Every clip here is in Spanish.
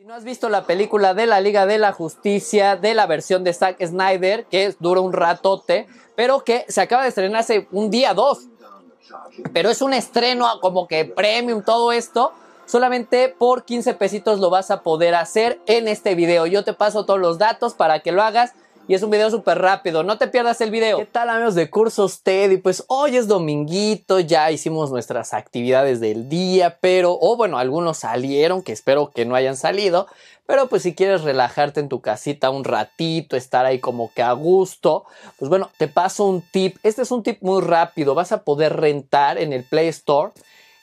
Si no has visto la película de la Liga de la Justicia, de la versión de Zack Snyder, que dura un ratote, pero que se acaba de estrenar hace un día, dos. Pero es un estreno como que premium, todo esto. Solamente por 15 pesitos lo vas a poder hacer en este video. Yo te paso todos los datos para que lo hagas y es un video súper rápido. No te pierdas el video. ¿Qué tal amigos de Cursos Teddy? Y pues hoy es dominguito, ya hicimos nuestras actividades del día, pero, o bueno, algunos salieron, que espero que no hayan salido, pero pues si quieres relajarte en tu casita un ratito, estar ahí como que a gusto, pues bueno, te paso un tip. Este es un tip muy rápido, vas a poder rentar en el Play Store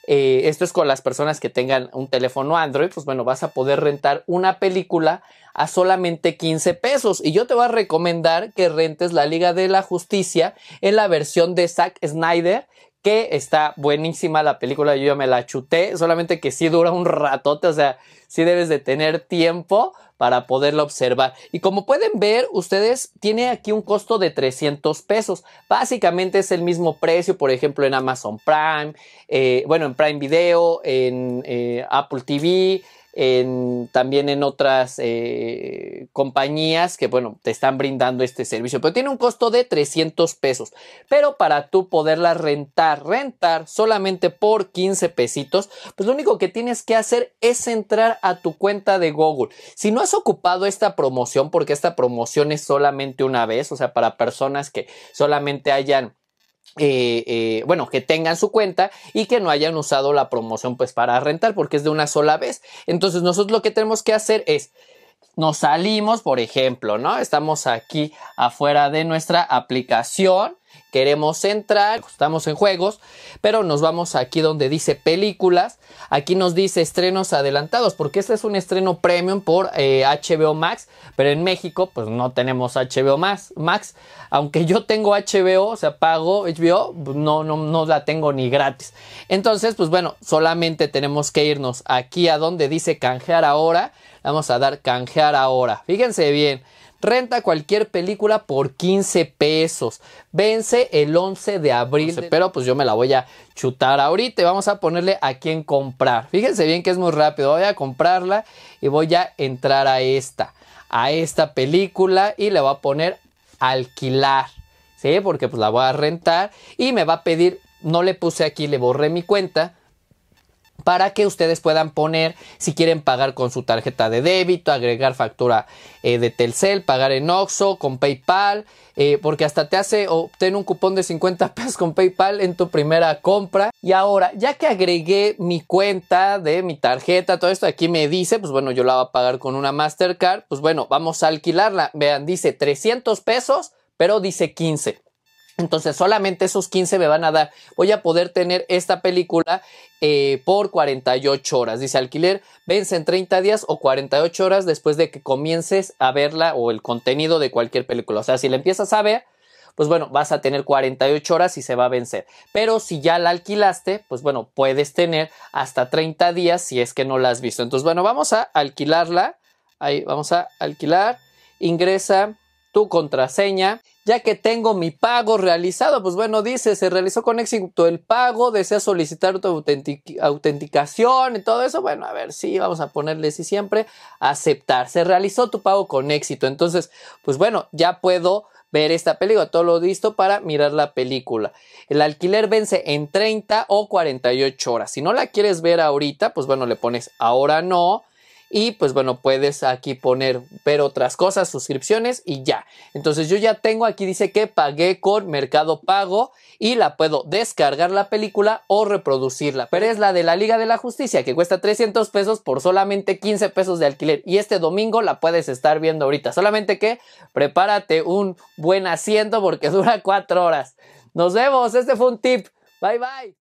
eh, esto es con las personas que tengan un teléfono Android, pues bueno, vas a poder rentar una película a solamente 15 pesos. Y yo te voy a recomendar que rentes la Liga de la Justicia en la versión de Zack Snyder, está buenísima la película, yo ya me la chuté, solamente que sí dura un ratote, o sea, sí debes de tener tiempo para poderla observar. Y como pueden ver, ustedes tiene aquí un costo de 300 pesos. Básicamente es el mismo precio, por ejemplo, en Amazon Prime, eh, bueno, en Prime Video, en eh, Apple TV, en, también en otras eh, compañías que, bueno, te están brindando este servicio. Pero tiene un costo de 300 pesos. Pero para tú poderla rentar, rentar solamente por 15 pesitos, pues lo único que tienes que hacer es entrar a tu cuenta de Google. Si no has ocupado esta promoción, porque esta promoción es solamente una vez, o sea, para personas que solamente hayan eh, eh, bueno, que tengan su cuenta y que no hayan usado la promoción pues para rentar porque es de una sola vez. Entonces nosotros lo que tenemos que hacer es, nos salimos, por ejemplo, ¿no? Estamos aquí afuera de nuestra aplicación queremos entrar, pues, estamos en juegos, pero nos vamos aquí donde dice películas, aquí nos dice estrenos adelantados, porque este es un estreno premium por HBO eh, Max, pero en México pues no tenemos HBO Max, Max, aunque yo tengo HBO, o sea, pago HBO, pues, no, no, no la tengo ni gratis. Entonces, pues bueno, solamente tenemos que irnos aquí a donde dice canjear ahora, vamos a dar canjear ahora, fíjense bien. Renta cualquier película por 15 pesos. Vence el 11 de abril. pero pues yo me la voy a chutar ahorita vamos a ponerle a quién comprar. Fíjense bien que es muy rápido. Voy a comprarla y voy a entrar a esta. A esta película y le voy a poner alquilar. ¿Sí? Porque pues la voy a rentar y me va a pedir, no le puse aquí, le borré mi cuenta para que ustedes puedan poner si quieren pagar con su tarjeta de débito, agregar factura eh, de Telcel, pagar en Oxxo, con PayPal, eh, porque hasta te hace obtener un cupón de 50 pesos con PayPal en tu primera compra. Y ahora, ya que agregué mi cuenta de mi tarjeta, todo esto aquí me dice, pues bueno, yo la voy a pagar con una Mastercard, pues bueno, vamos a alquilarla. Vean, dice 300 pesos, pero dice 15. Entonces solamente esos 15 me van a dar. Voy a poder tener esta película eh, por 48 horas. Dice alquiler, vence en 30 días o 48 horas después de que comiences a verla o el contenido de cualquier película. O sea, si la empiezas a ver, pues bueno, vas a tener 48 horas y se va a vencer. Pero si ya la alquilaste, pues bueno, puedes tener hasta 30 días si es que no la has visto. Entonces, bueno, vamos a alquilarla. Ahí, vamos a alquilar. Ingresa tu contraseña, ya que tengo mi pago realizado. Pues bueno, dice, se realizó con éxito el pago, desea solicitar tu autenticación y todo eso. Bueno, a ver, si vamos a ponerle si siempre aceptar. Se realizó tu pago con éxito. Entonces, pues bueno, ya puedo ver esta película, todo lo listo para mirar la película. El alquiler vence en 30 o 48 horas. Si no la quieres ver ahorita, pues bueno, le pones ahora no y pues bueno, puedes aquí poner ver otras cosas, suscripciones y ya. Entonces yo ya tengo aquí dice que pagué con Mercado Pago y la puedo descargar la película o reproducirla. Pero es la de la Liga de la Justicia que cuesta 300 pesos por solamente 15 pesos de alquiler y este domingo la puedes estar viendo ahorita. Solamente que prepárate un buen asiento porque dura 4 horas. Nos vemos, este fue un tip. Bye bye.